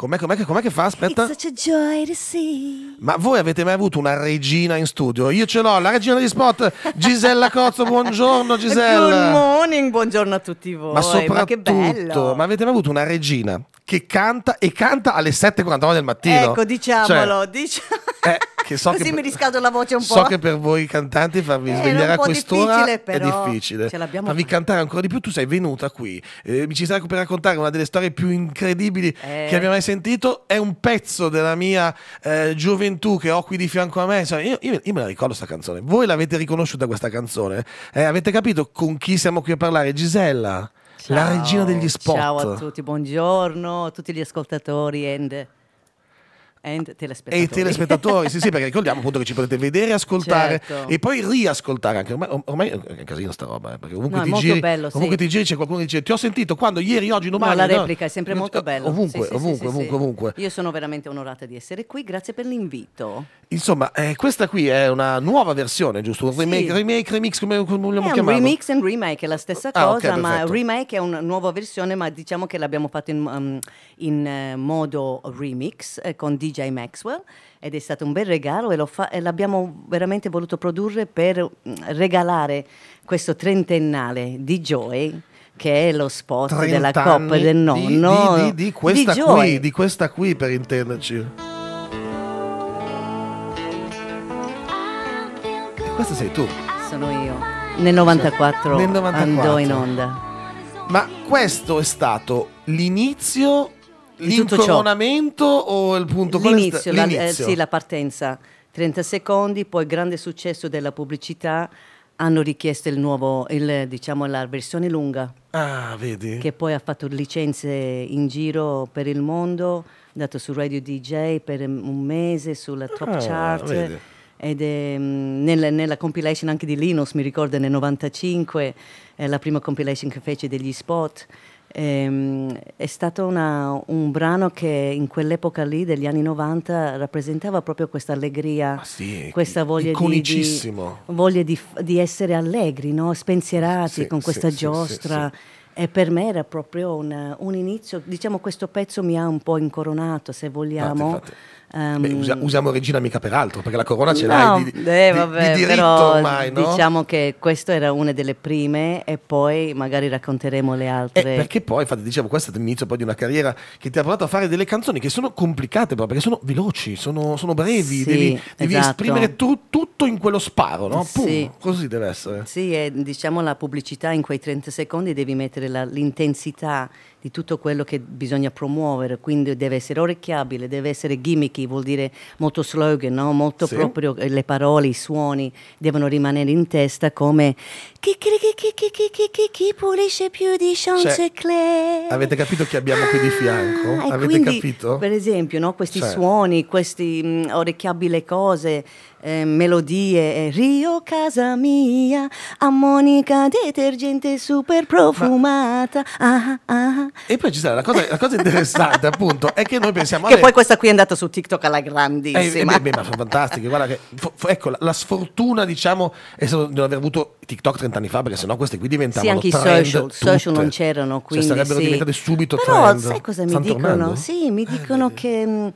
Com'è, com'è, che, com'è che fa? Aspetta. Ma voi avete mai avuto una regina in studio? Io ce l'ho, la regina degli spot, Gisella Cozzo. Buongiorno Gisella. Good morning, buongiorno a tutti voi. Ma soprattutto, ma che bello. Ma avete mai avuto una regina che canta e canta alle 7.49 del mattino? Ecco, diciamolo, cioè, diciamolo. Eh, che so Così che, mi riscaldo la voce un po'. So che per voi cantanti farvi eh, svegliare a quest'ora è difficile. Ce farvi cantare ancora di più. Tu sei venuta qui, eh, mi ci stai per raccontare una delle storie più incredibili eh. che abbia mai sentito. È un pezzo della mia eh, gioventù che ho qui di fianco a me. Cioè, io, io, io, me la ricordo questa canzone. Voi l'avete riconosciuta questa canzone? Eh, avete capito con chi siamo qui a parlare? Gisella. Ciao, la regina degli spot. Ciao a tutti, buongiorno a tutti gli ascoltatori. And... And telespettatori. E telespettatori, sì, sì, perché ricordiamo appunto che ci potete vedere, ascoltare certo. e poi riascoltare. Anche ormai, ormai è casino sta roba, eh, perché comunque, no, ti, giri, bello, comunque sì. ti giri c'è qualcuno che dice ti ho sentito quando ieri, oggi, domani. No, la replica no, è sempre molto eh, bella. Ovunque, sì, ovunque, sì, ovunque, ovunque, Io sono veramente onorata di essere qui, grazie per l'invito. Insomma, eh, questa qui è una nuova versione, giusto? Un remake, remake, remix, come vogliamo è chiamarlo? remix and remake è la stessa ah, cosa, okay, ma remake è una nuova versione, ma diciamo che l'abbiamo fatta in, um, in uh, modo remix eh, con DJ DJ Maxwell ed è stato un bel regalo e, l'abbiamo veramente voluto produrre per mm, regalare questo trentennale di Joy che è lo spot della Coppa del nonno di, di, di, di questa qui, di questa qui per intenderci e questa sei tu sono io nel 94, nel 94 andò in onda ma questo è stato l'inizio L'incoronamento o il punto? L'inizio, la, eh, sì, la partenza. 30 secondi, poi grande successo della pubblicità, hanno richiesto il nuovo, il, diciamo, la versione lunga. Ah, vedi? Che poi ha fatto licenze in giro per il mondo, è andato su Radio DJ per un mese, sulla top ah, chart. Vedi. Ed è mm, nella, nella, compilation anche di Linus, mi ricordo nel 95, eh, la prima compilation che fece degli spot. Ehm, è stato una, un brano che in quell'epoca lì degli anni 90 rappresentava proprio questa allegria, sì, questa voglia, di, di, voglia di, di, essere allegri, no? spensierati sì, con questa sì, giostra. E per me era proprio un, un, inizio, diciamo questo pezzo mi ha un po' incoronato se vogliamo. Fate, fate Um, Beh, usa, usiamo regina mica per altro, perché la corona ce no, l'hai di, eh, vabbè, di, di diritto ormai, no? Diciamo che questa era una delle prime e poi magari racconteremo le altre. Eh, perché poi, infatti, dicevo, questo è l'inizio poi di una carriera che ti ha portato a fare delle canzoni che sono complicate proprio, perché sono veloci, sono, sono brevi, sì, devi, devi esatto. esprimere tu, tutto in quello sparo, no? Pum, sì. Così deve essere. Sì, e diciamo la pubblicità in quei 30 secondi devi mettere la, l'intensità di tutto quello che bisogna promuovere, quindi deve essere orecchiabile, deve essere gimmicky, vuol dire molto slogan, no? molto sì. proprio eh, le parole, i suoni devono rimanere in testa come chi, chi, chi, chi pulisce più di Chanticleer. Cioè, avete capito chi abbiamo qui di ah, fianco? Ah, avete quindi, capito? Per esempio, no? questi cioè. suoni, queste orecchiabili cose eh, melodie eh, Rio casa mia ammonica detergente super profumata ah, ah, ah. e poi Gisella la cosa, la cosa interessante appunto è che noi pensiamo che lei... poi questa qui è andata su TikTok alla grandissima eh, eh, beh, ma sono fantastiche guarda che ecco la, la, sfortuna diciamo è stata di non aver avuto TikTok 30 anni fa perché sennò queste qui diventavano sì anche i social tutte. social non c'erano quindi cioè, sarebbero sì. diventate subito però trend. sai cosa mi San dicono? Tornando? sì mi eh, dicono eh, che mm,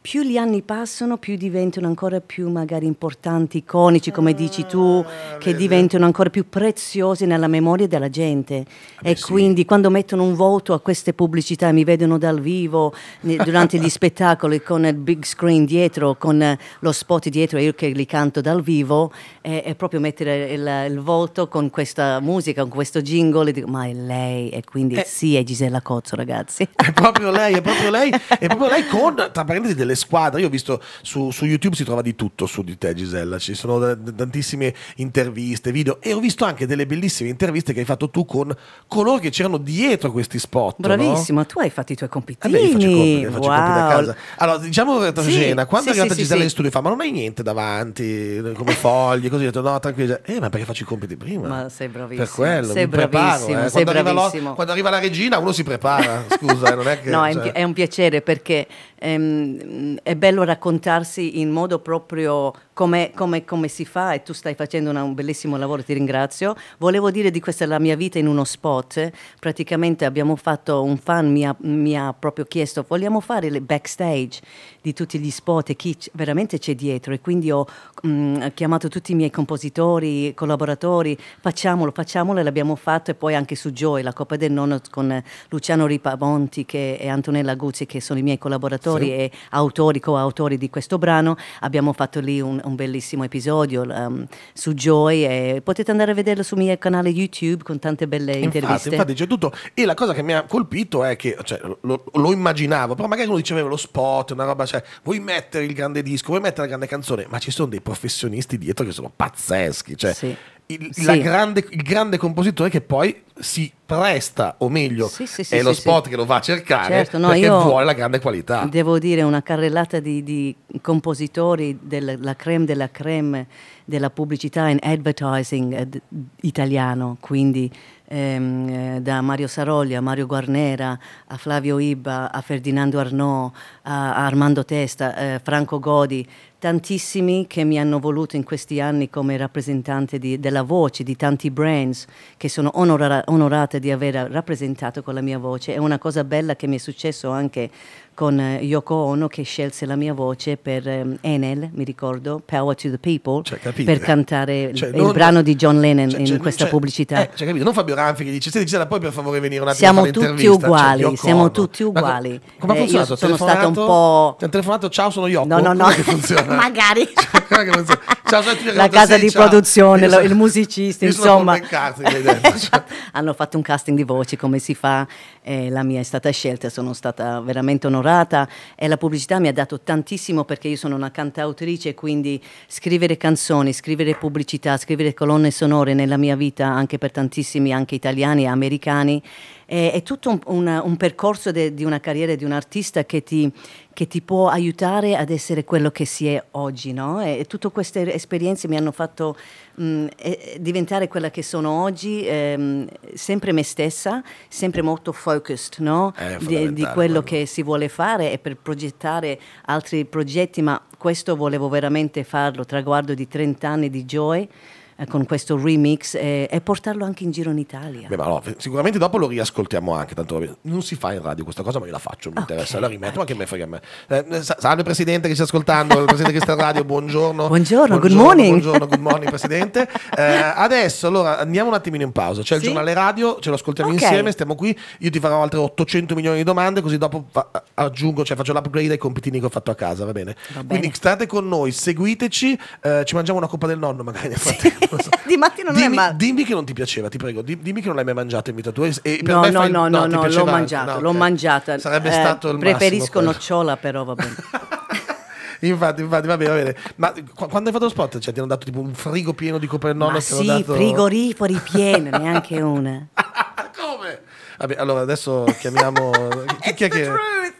più gli anni passano, più diventano ancora più magari importanti, iconici, come dici tu, ah, che vede. diventano ancora più preziosi nella memoria della gente. Beh, e sì. quindi quando mettono un voto a queste pubblicità, mi vedono dal vivo durante gli spettacoli con il big screen dietro, con lo spot dietro, io che li canto dal vivo, è, e proprio mettere il, il, voto con questa musica, con questo jingle, e dico, ma è lei, e quindi eh, sì, è Gisella Cozzo, ragazzi. È proprio lei, è proprio lei, è proprio lei con, tra parentesi, delle squadre. Io ho visto su, su YouTube si trova di tutto su di te, Gisella. Ci sono tantissime interviste, video e ho visto anche delle bellissime interviste che hai fatto tu con coloro che c'erano dietro questi spot. Bravissimo, no? tu hai fatto i tuoi compitini. Eh beh, faccio compiti, wow. faccio compiti a casa. Allora, diciamo che sì, scena, quando sì, è arrivata sì, Gisella in studio fa "Ma non hai niente davanti come fogli, così" ho detto "No, tranquilla". Eh, ma perché faccio i compiti prima? Ma sei bravissimo. Per quello, sei bravissimo, preparo, eh. sei quando, bravissimo. Arriva lo, quando arriva la regina uno si prepara, scusa, eh, non è che No, cioè... è un piacere perché ehm, è bello raccontarsi in modo proprio come, come, come, si fa e tu stai facendo una, un bellissimo lavoro, ti ringrazio. Volevo dire di questa la mia vita in uno spot, praticamente abbiamo fatto, un fan mi ha, mi ha proprio chiesto, vogliamo fare le backstage di tutti gli spot e chi veramente c'è dietro e quindi ho mh, mm, chiamato tutti i miei compositori, collaboratori, facciamolo, facciamolo e l'abbiamo fatto e poi anche su Joy, la Coppa del Nonno con Luciano Ripavonti che, e Antonella Guzzi che sono i miei collaboratori sì. e autori, coautori di questo brano, abbiamo fatto lì un un bellissimo episodio um, su Joy e potete andare a vederlo sul mio canale YouTube con tante belle interviste. Infatti, infatti c'è tutto. E la cosa che mi ha colpito è che cioè, lo, lo, immaginavo, però magari uno diceva eh, lo spot, una roba, cioè vuoi mettere il grande disco, vuoi mettere la grande canzone, ma ci sono dei professionisti dietro che sono pazzeschi. Cioè, sì il, sì. grande, il, grande, compositore che poi si presta, o meglio, sì, sì, è lo spot che lo va a cercare certo, no, perché vuole la grande qualità. Devo dire, una carrellata di, di compositori della creme della creme della pubblicità in advertising ad, eh, italiano, quindi ehm, eh, da Mario Saroglia a Mario Guarnera a Flavio Ibba a Ferdinando Arnaud a, a Armando Testa, eh, Franco Godi, tantissimi che mi hanno voluto in questi anni come rappresentante di, della voce di tanti brands che sono onora, onorata di aver rappresentato con la mia voce. È una cosa bella che mi è successo anche con eh, Yoko Ono che scelse la mia voce per um, Enel, mi ricordo, Power to the People, cioè, per cantare cioè, il, non, brano di John Lennon cioè, in cioè, questa pubblicità. Eh, cioè, capito? Non Fabio Ranfi che dice, se senti, poi per favore venire un attimo Siamo tutti cioè, uguali, siamo tutti uguali. Ma, come ha eh, funzionato? Eh, sono stata un po'... Ti cioè, hanno telefonato, ciao sono Yoko? No, no, no, magari la casa di produzione, io, il musicista, insomma. Hanno fatto un casting di voci come si fa, eh, la mia è stata scelta, sono stata veramente onorata e la pubblicità mi ha dato tantissimo perché io sono una cantautrice, quindi scrivere canzoni, scrivere pubblicità, scrivere colonne sonore nella mia vita anche per tantissimi, anche italiani e americani, è, è tutto un, una, un percorso de, di una carriera di un artista che ti, che ti può aiutare ad essere quello che si è oggi, no? E, e tutte queste esperienze mi hanno fatto mh, mm, e, diventare quella che sono oggi, ehm, sempre me stessa, sempre molto focused, no? Eh, di, di, quello, quello che si vuole fare e per progettare altri progetti, ma questo volevo veramente farlo, traguardo di 30 anni di Joy. Eh, con questo remix eh, e portarlo anche in giro in Italia. Beh, ma no, sicuramente dopo lo riascoltiamo anche, tanto non si fa in radio questa cosa, ma io la faccio, mi okay, interessa, la rimetto, okay. ma che me frega a me. Eh, eh salve Presidente che ci sta ascoltando, il Presidente che sta in radio, buongiorno. Buongiorno, buongiorno good morning. Buongiorno, good morning Presidente. Eh, adesso allora andiamo un attimino in pausa, c'è il sì? giornale radio, ce lo ascoltiamo okay. insieme, stiamo qui, io ti farò altre 800 milioni di domande così dopo aggiungo, cioè faccio l'upgrade ai compitini che ho fatto a casa, va bene? Va bene. Quindi state con noi, seguiteci, ci mangiamo una coppa del nonno magari. Sì. di mattina non dimmi, è male. Dimmi che non ti piaceva, ti prego. Dimmi che non l'hai mai mangiata in vita tua. E per no, me no, fai... no, no, no, no l'ho mangiata, no, l'ho okay. mangiata. Sarebbe eh, stato il Preferisco massimo, nocciola, però va bene. infatti, infatti, va bene, va bene. Ma quando hai fatto sport, cioè, ti hanno dato tipo un frigo pieno di copernone? Ma sì, dato... frigoriferi pieni, neanche una. Come? Vabbè, allora adesso chiamiamo... chi, chi è che...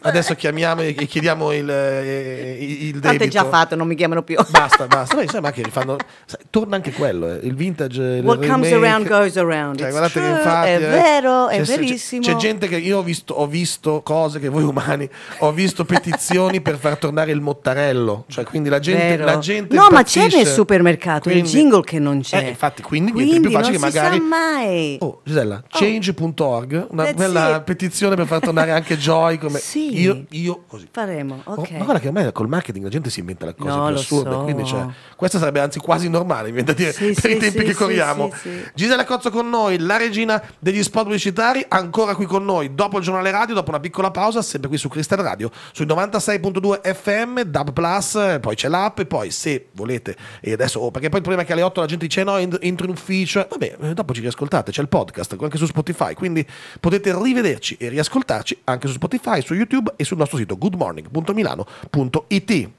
Adesso chiamiamo e chiediamo il, eh, il, il debito. è già fatto, non mi chiamano più. Basta, basta. Beh, sai, ma fanno... sai, torna anche quello, eh. il vintage. What il comes around goes around. Cioè, guardate che infatti, è eh, vero, è c'è, verissimo. C'è, c'è, gente che io ho visto, ho visto, cose che voi umani, ho visto petizioni per far tornare il mottarello. Cioè, quindi la gente... La gente no, impazzisce. ma c'è nel supermercato quindi, il jingle che non c'è. Eh, infatti, quindi, quindi è più facile che magari... mai. Oh, Gisella, oh. change.org, una bella petizione per far tornare anche Joy come... Sì io, io così. Faremo, oh, ok. Oh, ma guarda che ormai col marketing la gente si inventa le cose no, più assurde, so. quindi cioè, questo sarebbe anzi quasi normale, dire, sì, per sì, i tempi che corriamo. Gisela Cozzo con noi, la regina degli spot pubblicitari, ancora qui con noi, dopo il giornale radio, dopo una piccola pausa, sempre qui su Crystal Radio, sui 96.2 FM, Dub Plus, poi c'è l'app e poi se volete, e adesso, oh, perché poi il problema è che alle 8 la gente dice eh, no, entro in ufficio, vabbè, eh, dopo ci riascoltate, c'è il podcast anche su Spotify, quindi potete rivederci e riascoltarci anche su Spotify, su YouTube, YouTube e sul nostro sito goodmorning.milano.it.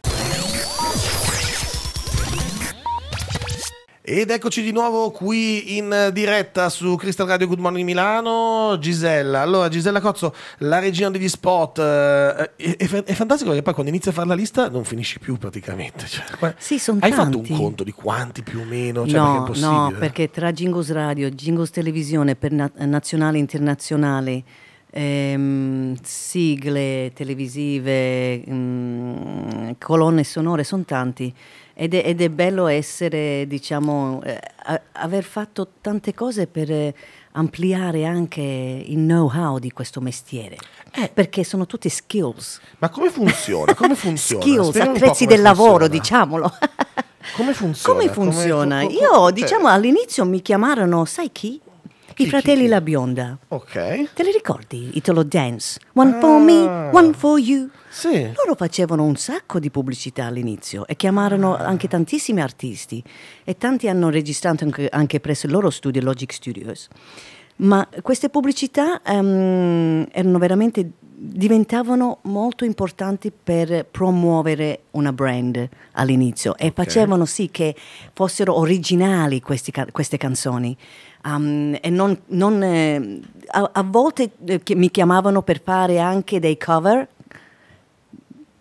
Ed eccoci di nuovo qui in diretta su Crystal Radio Good Morning Milano, Gisella. Allora, Gisella Cozzo, la regina degli spot, eh, è, è, fantastico perché poi quando inizi a fare la lista non finisci più praticamente. Cioè, sì, sono hai tanti. Hai fatto un conto di quanti più o meno? Cioè, no, perché no, perché tra Gingos Radio, Gingos Televisione, per na- nazionale e internazionale, ehm, sigle televisive, mh, mm, colonne sonore, sono tanti. Ed è, ed è, bello essere, diciamo, eh, a, aver fatto tante cose per ampliare anche il know-how di questo mestiere. Eh. Perché sono tutte skills. Ma come funziona? Come funziona? skills, Speriamo attrezzi del funziona. lavoro, diciamolo. come funziona? Come funziona? Come, Io, diciamo, eh. all'inizio mi chiamarono, sai chi? I fratelli chi? La Bionda. Ok. Te li ricordi? Italo Dance. One ah. for me, one for you. Sì. Loro facevano un sacco di pubblicità all'inizio e chiamarono ah. anche tantissimi artisti e tanti hanno registrato anche, anche presso il loro studio Logic Studios. Ma queste pubblicità um, erano veramente diventavano molto importanti per promuovere una brand all'inizio e okay. facevano sì che fossero originali questi, queste canzoni. Um, e non, non, eh, a, a, volte eh, mi chiamavano per fare anche dei cover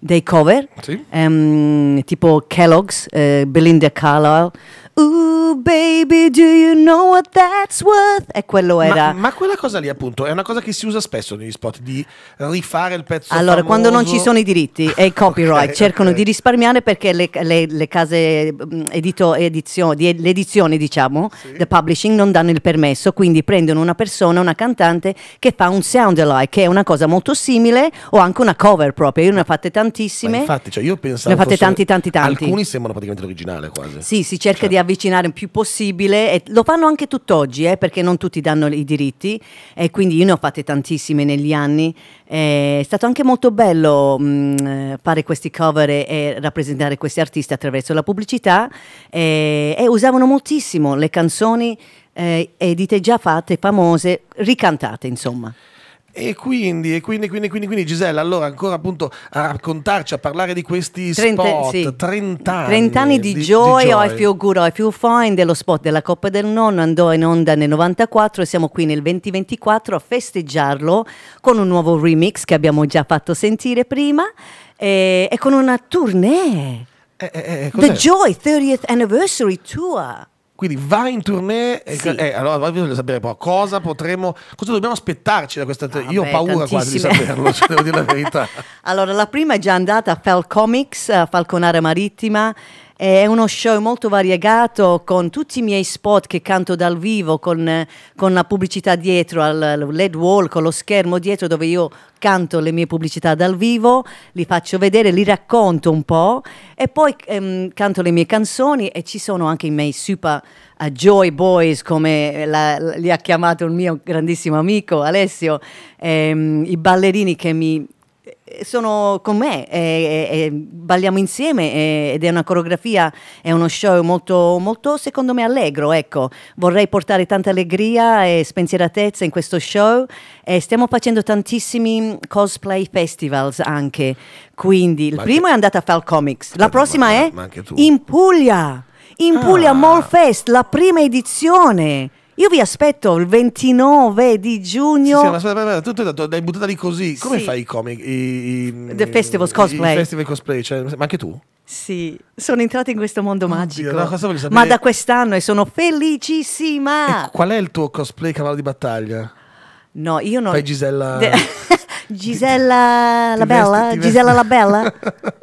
dei cover sì. um, tipo Kellogg's, eh, Belinda Carlisle, uh, baby do you know what that's worth E quello era ma, ma, quella cosa lì appunto è una cosa che si usa spesso negli spot Di rifare il pezzo Allora famoso. quando non ci sono i diritti e i copyright okay, Cercano okay. di risparmiare perché le, le, le case mm, edito, edizio, di, l'edizione diciamo sì. The publishing non danno il permesso Quindi prendono una persona, una cantante Che fa un sound alike Che è una cosa molto simile O anche una cover proprio Io ne ho fatte tantissime ma Infatti cioè io pensavo Ne ho fatte tanti tanti tanti Alcuni sembrano praticamente l'originale quasi Sì si cerca cioè. di avvicinare un più possibile, e lo fanno anche tutt'oggi, eh, perché non tutti danno i diritti, e quindi io ne ho fatte tantissime negli anni. Eh, è stato anche molto bello mh, mm, eh, fare questi cover e, e, rappresentare questi artisti attraverso la pubblicità e, e usavano moltissimo le canzoni eh, edite già fatte, famose, ricantate insomma. E quindi, e quindi, quindi, quindi, quindi, Gisella, allora ancora appunto a raccontarci, a parlare di questi 30, spot, sì. 30 anni. 30 anni di, di gioia, I feel good, I feel fine, dello spot della Coppa del Nonno, andò in onda nel 94 e siamo qui nel 2024 a festeggiarlo con un nuovo remix che abbiamo già fatto sentire prima e, e con una tournée. Eh, eh, eh, eh The Joy 30th Anniversary Tour. Quindi va in tournée e sì. eh, allora voglio sapere però cosa potremo, cosa dobbiamo aspettarci da questa ah, Io beh, ho paura tantissime. quasi di saperlo, se cioè, devo dire la verità. Allora, la prima è già andata a Fal Comics, a Falconara Marittima è uno show molto variegato con tutti i miei spot che canto dal vivo, con, con la pubblicità dietro, al LED wall, con lo schermo dietro dove io canto le mie pubblicità dal vivo, li faccio vedere, li racconto un po' e poi ehm, canto le mie canzoni e ci sono anche i miei super uh, joy boys come la, li ha chiamato il mio grandissimo amico Alessio, ehm, i ballerini che mi eh, sono con me e, eh, e, eh, e balliamo insieme e, ed è una coreografia, è uno show molto, molto secondo me allegro, ecco, vorrei portare tanta allegria e spensieratezza in questo show e stiamo facendo tantissimi cosplay festivals anche, quindi il ma primo che... è andato a Fal Comics, la prossima ma, è ma in Puglia, in ah. Puglia Mall Fest, la prima edizione. Io vi aspetto il 29 di giugno. Sì, sì, ma aspetta, aspetta, tu, tu, l'hai buttata lì così. Come sì. fai i comic? I, i, The Festival Cosplay. I, Festival Cosplay, cioè, ma anche tu? Sì, sono entrata in questo mondo Oddio, magico. No, ma da quest'anno e sono felicissima. E qual è il tuo cosplay cavallo di battaglia? No, io non. Fai Gisella. De... Gisella la Bella? Gisella la Bella?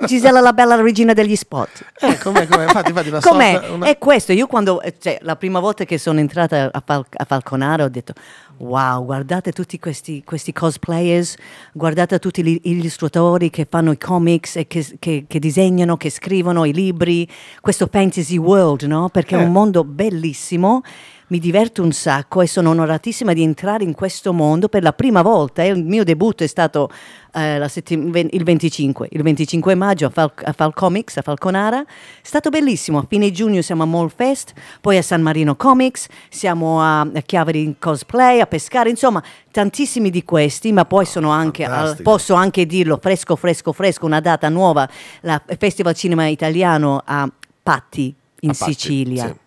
Gisella la Bella, regina degli spot. Eh, com'è, com'è? Infatti, infatti la com'è? Una... È questo, io quando, cioè, la prima volta che sono entrata a, Fal- a Falconara ho detto, wow, guardate tutti questi, questi cosplayers, guardate tutti gli illustratori che fanno i comics e che, che, che disegnano, che scrivono i libri, questo fantasy world, no? Perché eh. è un eh. mondo bellissimo mi diverto un sacco e sono onoratissima di entrare in questo mondo per la prima volta. Il mio debutto è stato eh, settim- il, 25, il 25, maggio a, Fal- a Falcomics, a Falconara. È stato bellissimo. A fine giugno siamo a Mall Fest, poi a San Marino Comics, siamo a, a Chiavari in Cosplay, a Pescare, insomma tantissimi di questi, ma poi ah, sono anche, al, posso anche dirlo fresco, fresco, fresco, una data nuova, il Festival Cinema Italiano a Patti in a Sicilia. Patti, sì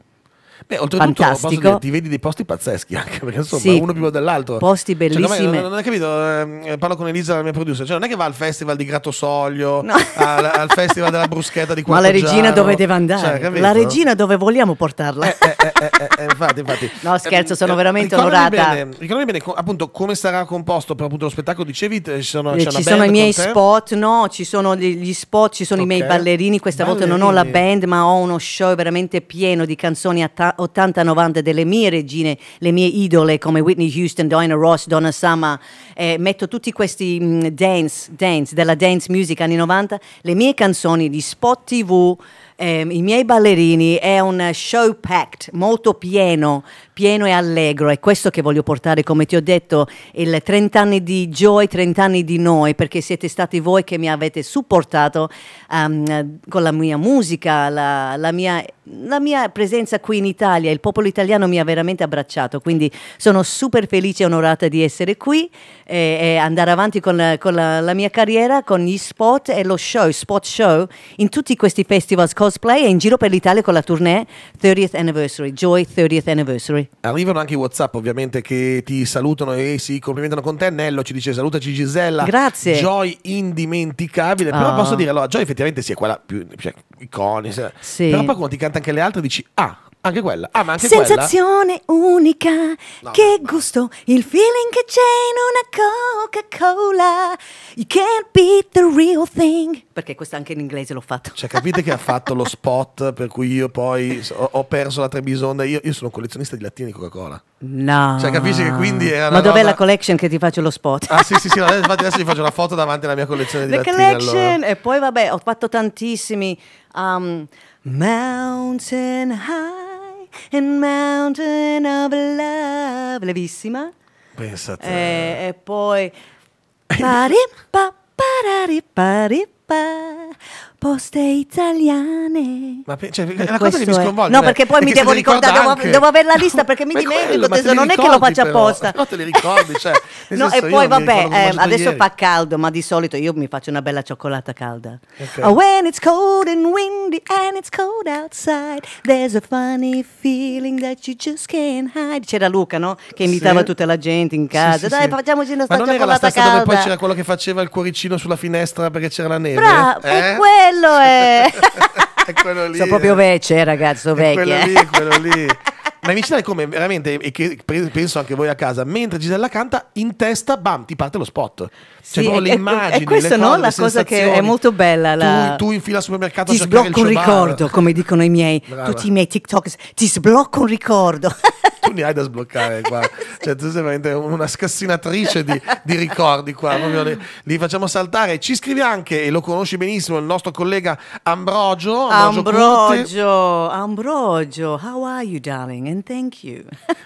Beh, oltretutto Fantastico. Dire, ti vedi dei posti pazzeschi anche, perché insomma sì, uno più dell'altro. Posti bellissimi. Cioè, non, non, non, è capito, eh, parlo con Elisa, la mia producer, cioè, non è che va al festival di Gratosoglio, no. al, al, festival della bruschetta di Quarto Ma la regina dove deve andare? Cioè, la regina dove vogliamo portarla? Eh, eh, eh, eh, eh infatti, infatti. No, scherzo, sono veramente onorata. Bene, ricordami bene, appunto, come sarà composto per appunto lo spettacolo, dicevi, ci sono, ci sono i miei spot, no, ci sono gli spot, ci sono okay. i miei ballerini, questa ballerini. volta non ho la band, ma ho uno show veramente pieno di canzoni a tavola 80-90 delle mie regine, le mie idole come Whitney Houston, Diana Ross, Donna Summer, eh, metto tutti questi mh, mm, dance, dance, della dance music anni 90, le mie canzoni di spot tv, eh, i miei ballerini, è un show packed molto pieno pieno e allegro, è questo che voglio portare, come ti ho detto, il 30 anni di Joy, 30 anni di noi, perché siete stati voi che mi avete supportato um, con la mia musica, la, la, mia, la mia presenza qui in Italia, il popolo italiano mi ha veramente abbracciato, quindi sono super felice e onorata di essere qui e, e andare avanti con, con la, la, mia carriera, con gli spot e lo show, spot show, in tutti questi festivals cosplay e in giro per l'Italia con la tournée 30th Anniversary, Joy 30th Anniversary. Arrivano anche i WhatsApp, ovviamente, che ti salutano e si complimentano con te. Nello ci dice: Salutaci Gisella. Grazie. Joy indimenticabile. Però ah. posso dire, allora, Joy effettivamente si sì, è quella più cioè, iconica. Sì. Però poi quando ti canta anche le altre dici: Ah, anche quella. Ah, ma anche Sensazione quella? unica, no, che no. gusto, il feeling che c'è in una Coca-Cola. You can't beat the real thing. Perché questo anche in inglese l'ho fatto. Cioè, capite che ha fatto lo spot per cui io poi ho, ho perso la Trebisonda. Io, io sono collezionista di lattine di Coca-Cola. No. Cioè, capisci che quindi era Ma dov'è roba... la collection che ti faccio lo spot? Ah, sì, sì, sì. No, infatti adesso ti faccio una foto davanti alla mia collezione di The La collection. Allora. E poi, vabbè, ho fatto tantissimi. Um, mountain High and mountain of love. Levissima. Pensate. E, eh, e poi... Paripa, pararipa, Poste italiane. Ma cioè, è una cosa che mi sconvolge. No, cioè, perché poi mi devo ricordare, devo, devo, avere la lista perché mi dimentico. Quello, cioè, non è che lo faccio apposta. No, te li ricordi. Cioè, no, e poi vabbè, eh, adesso ieri. fa caldo, ma di solito io mi faccio una bella cioccolata calda. Okay. Oh, when it's cold and windy and it's cold outside, there's a funny feeling that you just can't hide. C'era Luca, no? Che invitava sì. tutta la gente in casa. Sì, sì, Dai, facciamoci una ma cioccolata calda. Ma era la stessa dove poi c'era quello che faceva il cuoricino sulla finestra perché c'era la neve? Bravo, eh? quello è... è quello lì. Sono proprio eh. Eh, vecchie, ragazzo, vecchio. Quello lì, quello lì. Una vicinanza come veramente, e che penso anche voi a casa, mentre Gisella canta, in testa, bam, ti parte lo spot. Cioè, sì, le immagini. E questa no, la cosa che è molto bella. La... Tu, tu fila al supermercato ti a cercare il Ti sblocco un ricordo, come dicono i miei, Brava. tutti i miei TikTok. Ti sblocco un ricordo. tu ne hai da sbloccare qua. Cioè, tu sei veramente una scassinatrice di, di ricordi qua. Li, li, facciamo saltare. Ci scrive anche, e lo conosci benissimo, il nostro collega Ambrogio. Ambrogio, Ambrogio, Ambrogio how are you darling? And thank you.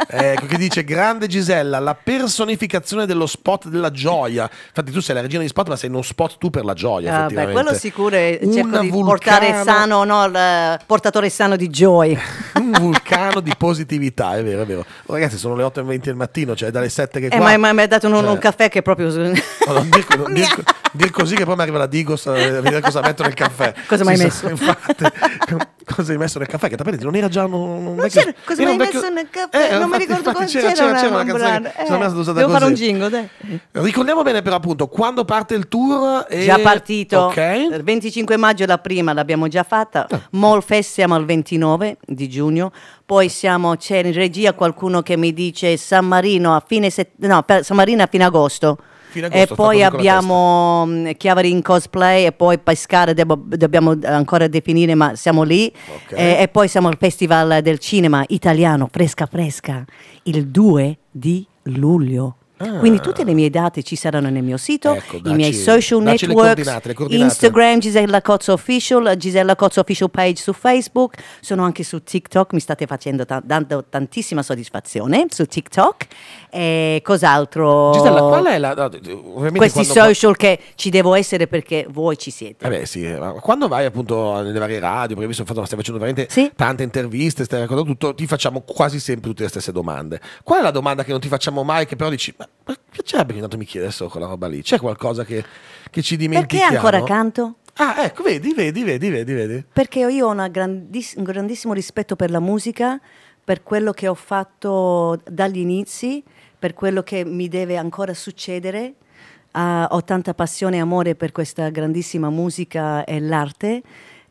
Ecco, che dice, grande Gisella, la personificazione dello spot della gioia. Infatti tu sei la regina di spot, ma sei uno spot tu per la gioia. Ah, beh, quello sicuro è cerco di vulcano... portare sano, no, il eh, portatore sano di joy. Un vulcano di positività, è vero, è vero vero. Ragazzi, sono le 8.20 del mattino, cioè dalle 7 che eh, qua... Ma, ma mi hai dato un, cioè... un, caffè che proprio... No, non dico, non dico, Dir così che poi mi arriva la Digos a eh, vedere cosa metto nel caffè. Cosa mi hai messo? Infatti, cosa hai messo nel caffè? Che tappetti non era già. Non, non, non che, cosa mi hai messo nel caffè? Eh, non infatti, mi ricordo infatti, c'era, c'era, c'era, una canzone. Che, eh, devo così. fare un jingo, Ricordiamo bene, però, appunto, quando parte il tour. È... Già partito. Okay. Il 25 maggio la prima l'abbiamo già fatta. Ah. Eh. Molfest siamo al 29 di giugno. Poi siamo, c'è in regia qualcuno che mi dice San Marino a fine set- no, San Marino a fine agosto e poi abbiamo mm, Chiavari in cosplay e poi Pescara, dobbiamo ancora definire, ma siamo lì. Okay. E, eh, e, poi siamo al Festival del Cinema Italiano, fresca fresca, il 2 di luglio. Quindi tutte le mie date ci saranno nel mio sito, ecco, dacci, i miei social network, Instagram Gisella Cozzo Official, Gisella Cozzo Official page su Facebook, sono anche su TikTok, mi state facendo ta dando tantissima soddisfazione su TikTok. E cos'altro? Gisella, qual è la... Questi social che ci devo essere perché voi ci siete. Eh beh, sì, eh, quando vai appunto nelle varie radio, perché visto fatto, stai facendo veramente sì? tante interviste, stai raccontando tutto, ti facciamo quasi sempre tutte le stesse domande. Qual è la domanda che non ti facciamo mai, che però dici, ma ma piacerebbe che intanto mi chiedessero quella roba lì. C'è qualcosa che, che ci dimentichiamo? Perché ancora canto? Ah, ecco, vedi, vedi, vedi, vedi. vedi. Perché io ho grandiss un grandissimo rispetto per la musica, per quello che ho fatto dagli inizi, per quello che mi deve ancora succedere. Uh, ho tanta passione e amore per questa grandissima musica e l'arte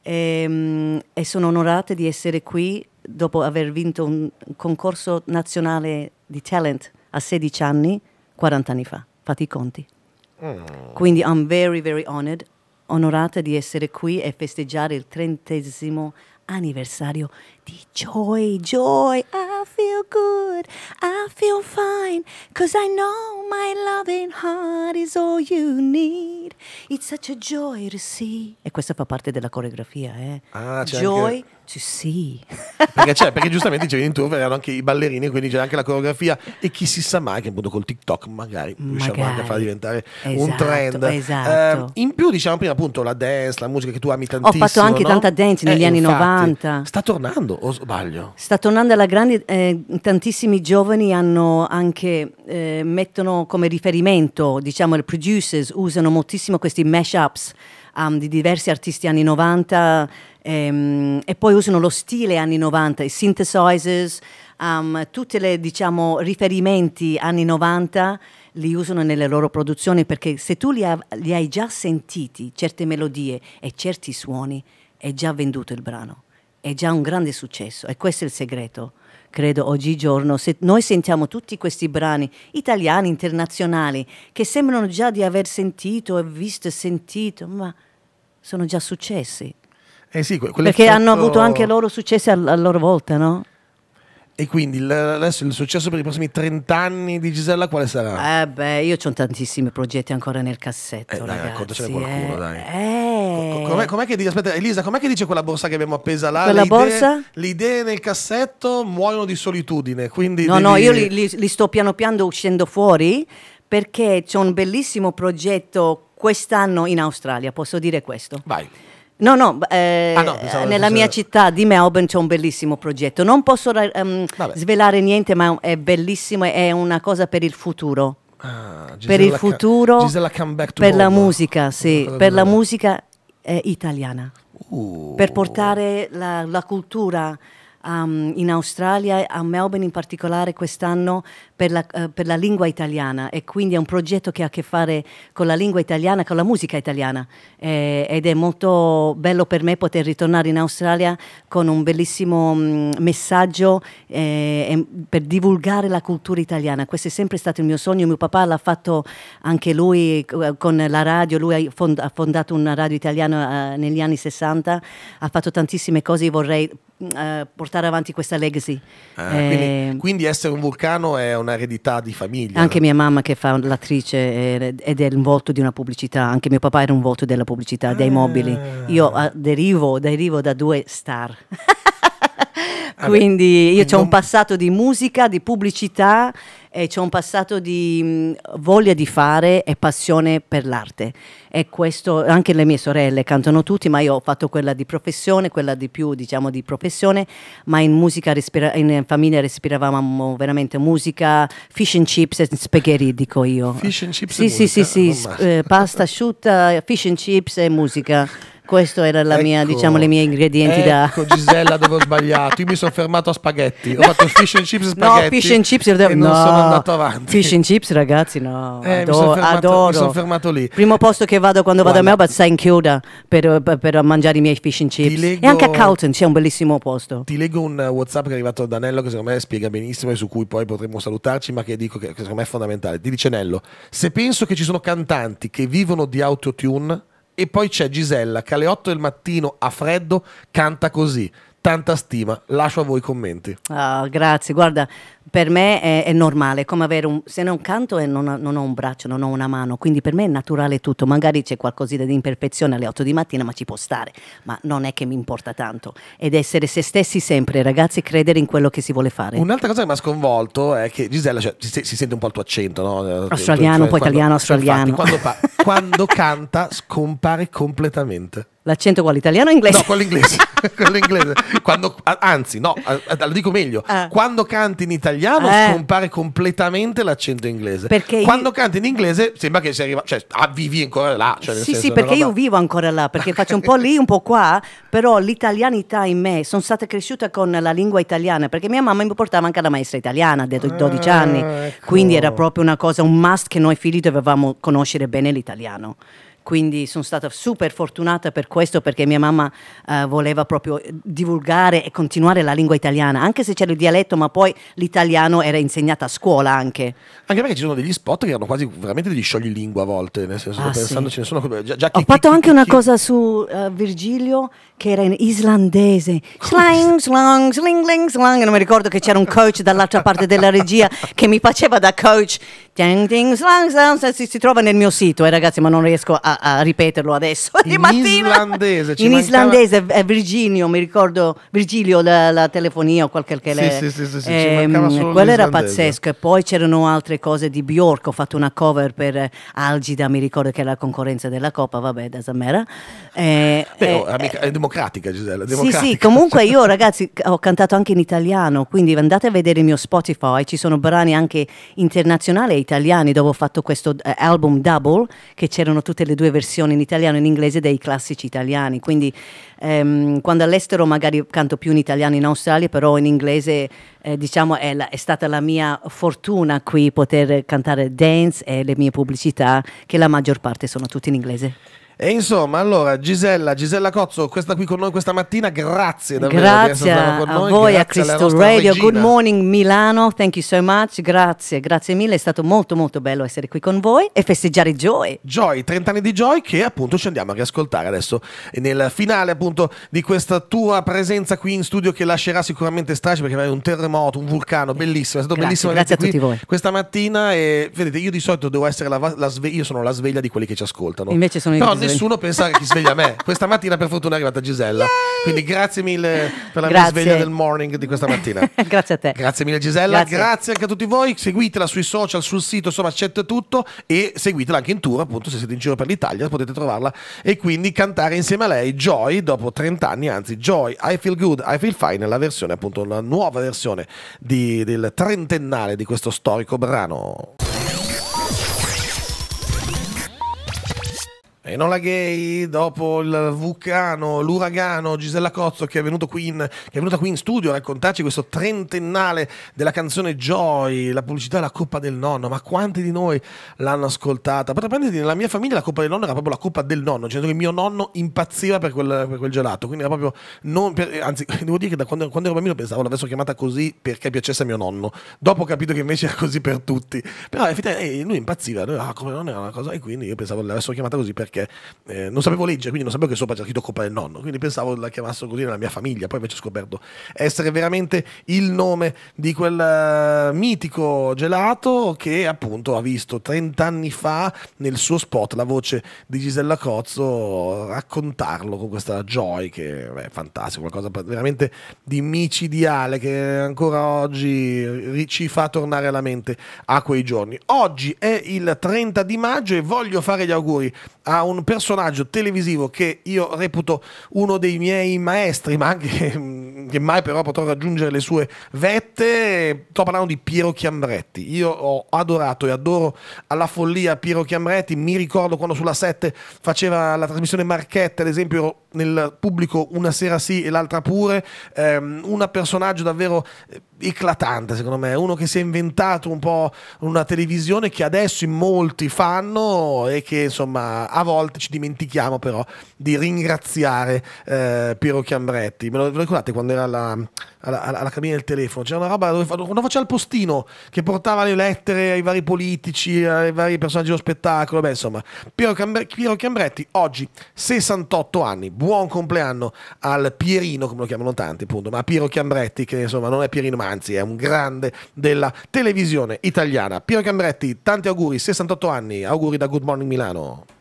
e, um, e sono onorata di essere qui dopo aver vinto un concorso nazionale di talent a 16 anni 40 anni fa, fate i conti. Mm. Quindi I'm very, very honored, onorata di essere qui e festeggiare il trentesimo anniversario di Joy, Joy. I feel good, I feel fine, cause I know my loving heart is all you need. It's such a joy to see. E questa fa parte della coreografia, eh? Ah, joy, anche... Ci sì. Perché, cioè, perché giustamente dicevi in tour erano anche i ballerini, quindi c'era anche la coreografia e chi si sa mai che appunto col TikTok magari, magari. riusciamo anche a far diventare esatto, un trend. Ehm, esatto. Eh, in più diciamo prima appunto la dance, la musica che tu ami tantissimo. Ho fatto anche no? tanta dance negli eh, anni infatti, 90. Sta tornando o sbaglio? Sta tornando alla grande, eh, tantissimi giovani hanno anche, eh, mettono come riferimento, diciamo le producers usano moltissimo questi mashups um, di diversi artisti anni 90 Ehm, e poi usano lo stile anni 90, i synthesizers, um, tutti i diciamo, riferimenti anni 90 li usano nelle loro produzioni perché se tu li, ha, li hai già sentiti, certe melodie e certi suoni, è già venduto il brano, è già un grande successo e questo è il segreto credo oggigiorno, se noi sentiamo tutti questi brani italiani, internazionali, che sembrano già di aver sentito e visto e sentito, ma sono già successi eh sì, Perché hanno avuto anche loro successi a, a loro volta, no? E quindi il, adesso il successo per i prossimi 30 anni di Gisella quale sarà? Eh beh, io ho tantissimi progetti ancora nel cassetto, eh, dai, Raccontacene qualcuno, eh, dai. Eh. Com'è, com che dice, aspetta, Elisa, com'è che dice quella borsa che abbiamo appesa là? Quella le borsa? le idee nel cassetto muoiono di solitudine, quindi... No, devi... no, io li, li, li, sto piano piano uscendo fuori perché c'è un bellissimo progetto quest'anno in Australia, posso dire questo. Vai. No, no, eh, ah, no nella mia città di Melbourne c'è un bellissimo progetto. Non posso um, svelare niente, ma è bellissimo, è una cosa per il futuro. Ah, per il futuro, per la musica, sì, per la musica eh, italiana. Uh. Per portare la, la cultura um, in Australia, a Melbourne in particolare quest'anno per la, eh, per la, lingua italiana e quindi è un progetto che ha a che fare con la lingua italiana, con la musica italiana eh, ed è molto bello per me poter ritornare in Australia con un bellissimo mm, messaggio eh, per divulgare la cultura italiana. Questo è sempre stato il mio sogno, mio papà l'ha fatto anche lui eh, con la radio, lui ha, fondato una radio italiana eh, negli anni 60, ha fatto tantissime cose, io vorrei mm, eh, portare avanti questa legacy. Ah, quindi, quindi essere un vulcano è una un'eredità di famiglia. Anche mia mamma che fa l'attrice eh, ed è un volto di una pubblicità, anche mio papà era un volto della pubblicità, ah. dei mobili. Io ah, derivo, derivo da due star. Quindi io ho un passato di musica, di pubblicità eh, c'è un passato di mh, mm, voglia di fare e passione per l'arte. E questo, anche le mie sorelle cantano tutti, ma io ho fatto quella di professione, quella di più diciamo di professione, ma in musica, in famiglia respiravamo veramente musica, fish and chips e spaghetti, dico io. Fish and chips sì, e sì, musica? Sì, sì, sì, eh, pasta asciutta, fish and chips e musica. Questo era la ecco, mia, diciamo, le mie ingredienti ecco, da... Ecco Gisella dove ho sbagliato, io mi sono fermato a spaghetti, ho fatto fish and chips e spaghetti. No, fish and chips, e no, non sono andato avanti. Fish and chips ragazzi, no, eh, adoro, mi fermato, adoro. Mi sono fermato lì. Primo posto che vado quando vado Guarda. a Melbourne, sta in Chiuda per, per, per, mangiare i miei fish and chips. Leggo, e anche a Carlton c'è un bellissimo posto. Ti leggo un WhatsApp che è arrivato da Nello che secondo me spiega benissimo e su cui poi potremmo salutarci, ma che dico che, che secondo me è fondamentale. Ti dice Nello, se penso che ci sono cantanti che vivono di autotune e poi c'è Gisella che alle 8 del mattino a freddo canta così tanta stima. Lascio a voi i commenti. Oh, grazie, guarda, per me è, è, normale, come avere un, se non canto e non, non, ho un braccio, non ho una mano, quindi per me è naturale tutto, magari c'è qualcosa di imperfezione alle 8 di mattina, ma ci può stare, ma non è che mi importa tanto, ed essere se stessi sempre, ragazzi, credere in quello che si vuole fare. Un'altra cosa che mi ha sconvolto è che Gisella cioè, si, si, sente un po' il tuo accento, no? Eh, australiano, cioè, poi cioè, cioè, quando, italiano, australiano. Infatti, quando, quando canta scompare completamente. L'accento quale italiano o inglese? No, quello inglese. quello inglese. Quando, anzi, no, lo dico meglio. Ah. Quando canti in italiano eh. scompare completamente l'accento inglese. Perché Quando io... canti in inglese sembra che sei arrivato, cioè ah, vivi ancora là. Cioè, sì, senso, sì, perché roba... io vivo ancora là, perché faccio un po' lì, un po' qua, però l'italianità in me, sono stata cresciuta con la lingua italiana, perché mia mamma mi portava anche la maestra italiana, detto ah, 12 anni. Ecco. Quindi era ecco. proprio una cosa, un must che noi figli dovevamo conoscere bene l'italiano quindi sono stata super fortunata per questo perché mia mamma eh, voleva proprio divulgare e continuare la lingua italiana, anche se c'era il dialetto, ma poi l'italiano era insegnato a scuola anche. Anche perché ci sono degli spot che erano quasi veramente degli scioglilingua a volte, nel senso, ah, pensando sì. ce ne sono... Già, già Ho fatto chi, anche chi, una cosa su uh, Virgilio che era in islandese, slang, slang, sling, sling, slang, non mi ricordo che c'era un coach dall'altra parte della regia che mi faceva da coach, ding, ding, slang, slang, si, si trova nel mio sito, eh ragazzi, ma non riesco a a, a ripeterlo adesso di in mattina. Islandese, in mancava... islandese, Virginio, mi ricordo Virgilio la, la telefonia o qualche che lei. sì, sì, sì, sì, ehm, quello era pazzesco e poi c'erano altre cose di Bjork, ho fatto una cover per Algida, mi ricordo che era la concorrenza della Coppa, vabbè, da Zamera. Eh, Beh, oh, eh, è democratica Gisella, democratica. Sì, sì, comunque io ragazzi ho cantato anche in italiano, quindi andate a vedere il mio Spotify, ci sono brani anche internazionali e italiani dove ho fatto questo eh, album double che c'erano tutte le due due versioni in italiano e in inglese dei classici italiani, quindi ehm, quando all'estero magari canto più in italiano in Australia, però in inglese eh, diciamo è, la, è, stata la mia fortuna qui poter cantare dance e le mie pubblicità che la maggior parte sono tutte in inglese. E insomma, allora Gisella, Gisella Cozzo, questa qui con noi questa mattina, grazie davvero grazie con noi, voi, a Cristo Radio, regina. good morning Milano, thank you so much, grazie, grazie mille, è stato molto molto bello essere qui con voi e festeggiare Joy. Joy, 30 anni di Joy che appunto ci andiamo a riascoltare adesso nel finale appunto di questa tua presenza qui in studio che lascerà sicuramente stracci perché avevi un terremoto, un vulcano, bellissimo, è stato grazie, bellissimo. Grazie a tutti voi. Questa mattina e vedete io di solito devo essere la, la sveglia, io sono la sveglia di quelli che ci ascoltano. Invece sono Però io nessuno pensa che chi sveglia me. Questa mattina, per fortuna, è arrivata Gisella. Yay! Quindi grazie mille per la grazie. sveglia del morning di questa mattina. grazie a te. Grazie mille, Gisella. Grazie. grazie. anche a tutti voi. Seguitela sui social, sul sito, insomma, c'è tutto. E seguitela anche in tour, appunto, se siete in giro per l'Italia, potete trovarla. E quindi cantare insieme a lei Joy dopo 30 anni. Anzi, Joy, I feel good, I feel fine. La versione, appunto, la nuova versione di, del trentennale di questo storico brano. Enola Gay, dopo il vulcano, l'uragano, Gisella Cozzo che è, qui in, che è venuta qui in studio a raccontarci questo trentennale della canzone Joy, la pubblicità della Coppa del Nonno, ma quanti di noi l'hanno ascoltata? Praticamente nella mia famiglia la Coppa del Nonno era proprio la Coppa del Nonno, cioè che mio nonno impazziva per quel, per quel gelato, quindi era proprio, non per, anzi devo dire che da quando, quando ero bambino pensavo l'avessero chiamata così perché piacesse a mio nonno, dopo ho capito che invece era così per tutti, però effettivamente eh, lui impazziva, lui, ah, come non era una cosa, e quindi io pensavo l'avessero chiamata così perché perché eh, non sapevo leggere, quindi non sapevo che sopra c'era scritto Coppa del Nonno, quindi pensavo la chiamassero così nella mia famiglia, poi invece ho scoperto essere veramente il nome di quel eh, mitico gelato che appunto ha visto 30 anni fa nel suo spot la voce di Gisella Cozzo raccontarlo con questa joy che è fantastico, qualcosa veramente di micidiale che ancora oggi ci fa tornare alla mente a quei giorni. Oggi è il 30 di maggio e voglio fare gli auguri a un personaggio televisivo che io reputo uno dei miei maestri, ma anche che mai però potrà raggiungere le sue vette. Sto parlando di Piero Chiambretti. Io ho adorato e adoro alla follia Piero Chiambretti. Mi ricordo quando sulla 7 faceva la trasmissione Marchette, ad esempio, nel pubblico una sera sì e l'altra pure. Um, un personaggio davvero eh, eclatante, secondo me. Uno che si è inventato un po' una televisione che adesso in molti fanno e che insomma a volte ci dimentichiamo però di ringraziare eh, Piero Chiambretti. Me lo ricordate quando rispondere alla, alla, alla, alla cabina del telefono. C'era una roba dove quando faceva il postino che portava le lettere ai vari politici, ai vari personaggi dello spettacolo. Beh, insomma, Piero, Cambre, Piero Cambretti oggi 68 anni. Buon compleanno al Pierino, come lo chiamano tanti, appunto, ma Piero Cambretti, che insomma non è Pierino, ma anzi è un grande della televisione italiana. Piero Cambretti, tanti auguri, 68 anni. Auguri da Good Morning Milano.